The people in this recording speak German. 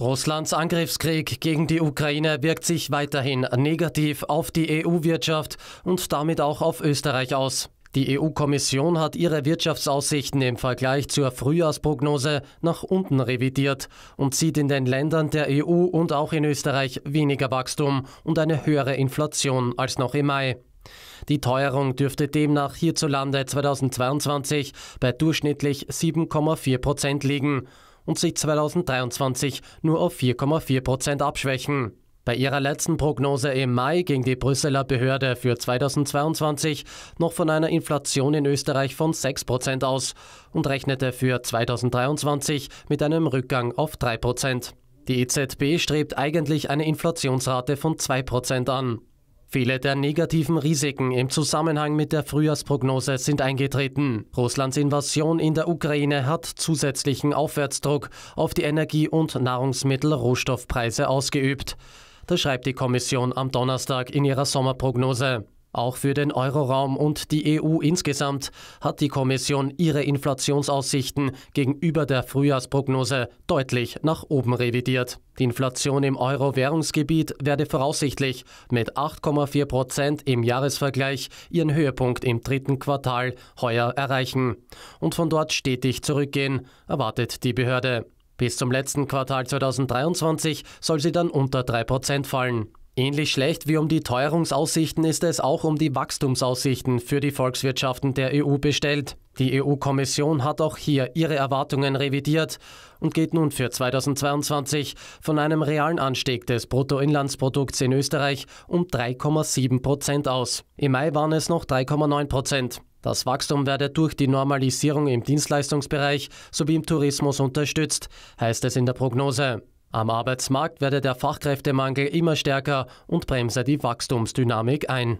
Russlands Angriffskrieg gegen die Ukraine wirkt sich weiterhin negativ auf die EU-Wirtschaft und damit auch auf Österreich aus. Die EU-Kommission hat ihre Wirtschaftsaussichten im Vergleich zur Frühjahrsprognose nach unten revidiert und sieht in den Ländern der EU und auch in Österreich weniger Wachstum und eine höhere Inflation als noch im Mai. Die Teuerung dürfte demnach hierzulande 2022 bei durchschnittlich 7,4 Prozent liegen und sich 2023 nur auf 4,4 Prozent abschwächen. Bei ihrer letzten Prognose im Mai ging die Brüsseler Behörde für 2022 noch von einer Inflation in Österreich von 6% Prozent aus und rechnete für 2023 mit einem Rückgang auf 3%. Prozent. Die EZB strebt eigentlich eine Inflationsrate von 2% Prozent an. Viele der negativen Risiken im Zusammenhang mit der Frühjahrsprognose sind eingetreten. Russlands Invasion in der Ukraine hat zusätzlichen Aufwärtsdruck auf die Energie- und Nahrungsmittelrohstoffpreise ausgeübt. Das schreibt die Kommission am Donnerstag in ihrer Sommerprognose. Auch für den Euroraum und die EU insgesamt hat die Kommission ihre Inflationsaussichten gegenüber der Frühjahrsprognose deutlich nach oben revidiert. Die Inflation im Euro-Währungsgebiet werde voraussichtlich mit 8,4 Prozent im Jahresvergleich ihren Höhepunkt im dritten Quartal heuer erreichen und von dort stetig zurückgehen, erwartet die Behörde. Bis zum letzten Quartal 2023 soll sie dann unter 3 Prozent fallen. Ähnlich schlecht wie um die Teuerungsaussichten ist es auch um die Wachstumsaussichten für die Volkswirtschaften der EU bestellt. Die EU-Kommission hat auch hier ihre Erwartungen revidiert und geht nun für 2022 von einem realen Anstieg des Bruttoinlandsprodukts in Österreich um 3,7 Prozent aus. Im Mai waren es noch 3,9 Prozent. Das Wachstum werde durch die Normalisierung im Dienstleistungsbereich sowie im Tourismus unterstützt, heißt es in der Prognose. Am Arbeitsmarkt werde der Fachkräftemangel immer stärker und bremse die Wachstumsdynamik ein.